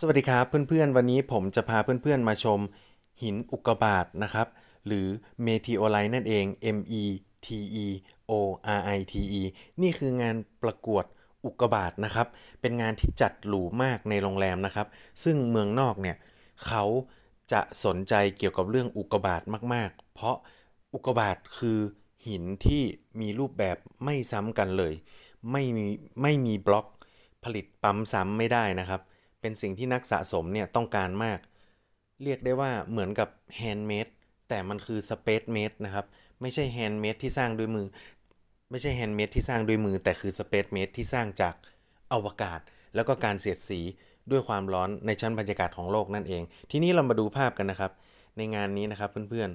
สวัสดีครับเพื่อน ๆ วันนี้ผมจะพาเพื่อนๆมาชมหินอุกกาบาตนะครับ หรือเมทโอไลท์นั่นเอง M E T E O R I T E นี่คืองานประกวดอุกกาบาตนะครับ เป็นงานที่จัดหรูมากในโรงแรมนะครับ ซึ่งเมืองนอกเนี่ย เขาจะสนใจเกี่ยวกับเรื่องอุกกาบาตมาก ๆ เพราะอุกกาบาตคือหินที่มีรูปแบบไม่ซ้ำกันเลย ไม่มีไม่มีบล็อกผลิตปั๊มซ้ำไม่ได้นะครับเป็นสิ่งที่นักสะสมเนี่ยต้องการมาก เรียกได้ว่าเหมือนกับแฮนด์เมดแต่มันคือสเปซเมดนะครับ ไม่ใช่แฮนด์เมดที่สร้างด้วยมือ ไม่ใช่แฮนด์เมดที่สร้างด้วยมือ แต่คือสเปซเมดที่สร้างจากอวกาศ แล้วก็การเสียดสีด้วยความร้อนในชั้นบรรยากาศของโลกนั่นเอง ทีนี้เรามาดูภาพกันนะครับ ในงานนี้นะครับเพื่อน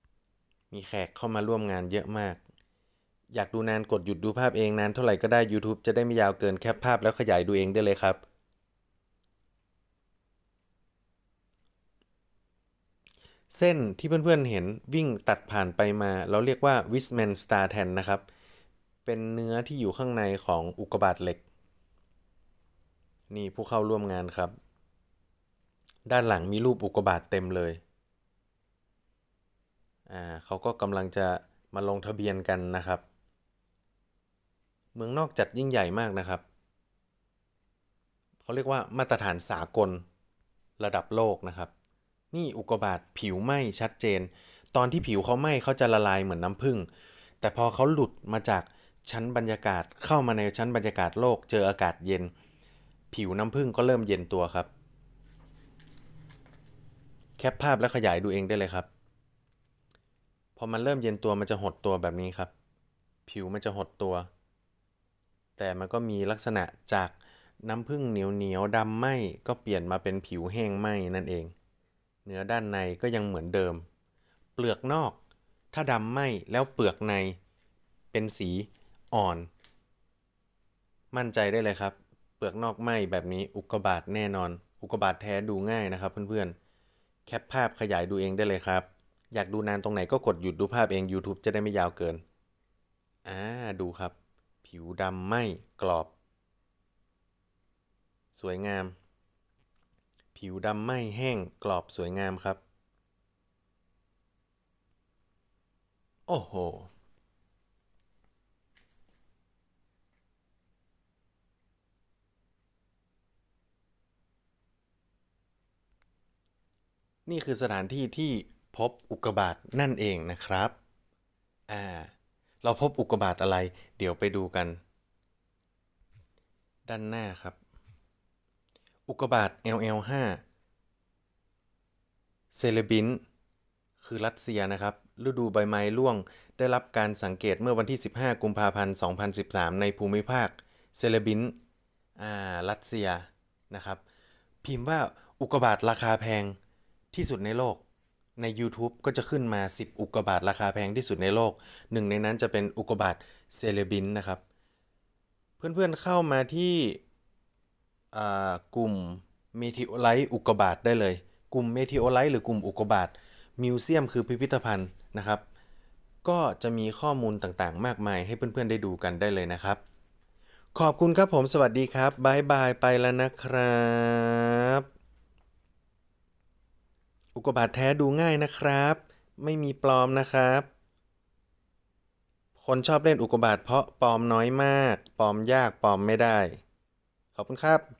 ๆ มีแขกเข้ามาร่วมงานเยอะมาก อยากดูนานกดหยุดดูภาพเองนานเท่าไหร่ก็ได้ YouTube จะได้ไม่ยาวเกินแคปภาพ แล้วขยายดูเองได้เลยครับเส้นที่เพื่อนๆเห็นวิ่งตัดผ่านไปมาเราเรียกว่าวิสแมนสตาร์แทนนะครับ เป็นเนื้อที่อยู่ข้างในของอุกกาบาตเหล็ก นี่ผู้เข้าร่วมงานครับ ด้านหลังมีรูปอุกกาบาตเต็มเลยอ่าเขาก็กำลังจะมาลงทะเบียนกันนะครับ เมืองนอกจัดยิ่งใหญ่มากนะครับเขาเรียกว่ามาตรฐานสากลระดับโลกนะครับนี่ อุกกาบาตผิวไหม้ชัดเจน ตอนที่ผิวเขาไหม้เขาจะละลายเหมือนน้ำผึ้งแต่พอเขาหลุดมาจากชั้นบรรยากาศเข้ามาในชั้นบรรยากาศโลกเจออากาศเย็น ผิวน้ำผึ้งก็เริ่มเย็นตัวครับ แคปภาพและขยายดูเองได้เลยครับ พอมันเริ่มเย็นตัวมันจะหดตัวแบบนี้ครับ ผิวมันจะหดตัว แต่มันก็มีลักษณะจากน้ำผึ้งเหนียวเหนียวดำไหมก็เปลี่ยนมาเป็นผิวแห้งไหมนั่นเองเนื้อด้านในก็ยังเหมือนเดิม เปลือกนอก ถ้าดำไหมแล้วเปลือกในเป็นสีอ่อน มั่นใจได้เลยครับ เปลือกนอกไหมแบบนี้อุกกาบาตแน่นอน อุกกาบาตแท้ดูง่ายนะครับเพื่อนๆ แคปภาพขยายดูเองได้เลยครับ อยากดูนานตรงไหนก็กดหยุดดูภาพเอง YouTube จะได้ไม่ยาวเกินอ่าดูครับ ผิวดำไหมกรอบ สวยงามผิวดำไม่แห้งกรอบสวยงามครับ โอ้โห นี่คือสถานที่ที่พบอุกกาบาตนั่นเองนะครับ อ่า เราพบอุกกาบาตอะไร เดี๋ยวไปดูกัน ด้านหน้าครับอุกาบาต LL5 เซเลบิน คือรัสเซีย นะครับฤดูใบไม้ร่วงได้รับการสังเกตเมื่อวันที่ 15 กุมภาพันธ์ 2013 ในภูมิภาคเซเลบินอ่ารัสเซียนะครับ พิมพ์ว่าอุกบาทราคาแพงที่สุดในโลกใน YouTube ก็จะขึ้นมา 10 อุกบาทราคาแพง ที่สุดในโลกหนึ่งในนั้นจะเป็นอุกบาทเซเลบินนะครับ เพื่อนๆเเข้ามาที่กลุ่มเมทิโอไลต์อุกกาบาต ได้เลย กลุ่มเมทิโอไลต์หรือกลุ่มอุกกาบาตมิวเซียมคือพิพิธภัณฑ์นะครับ ก็จะมีข้อมูลต่างๆ มากมาย ให้เพื่อนๆ ได้ดูกันได้เลยนะครับ ขอบคุณครับผมสวัสดีครับบายบายไปแล้วนะครับ อุกกาบาตแท้ดูง่ายนะครับ ไม่มีปลอมนะครับ คนชอบเล่นอุกกาบาต เพราะปลอมน้อยมาก ปลอมยากปลอมไม่ได้ ขอบคุณครับ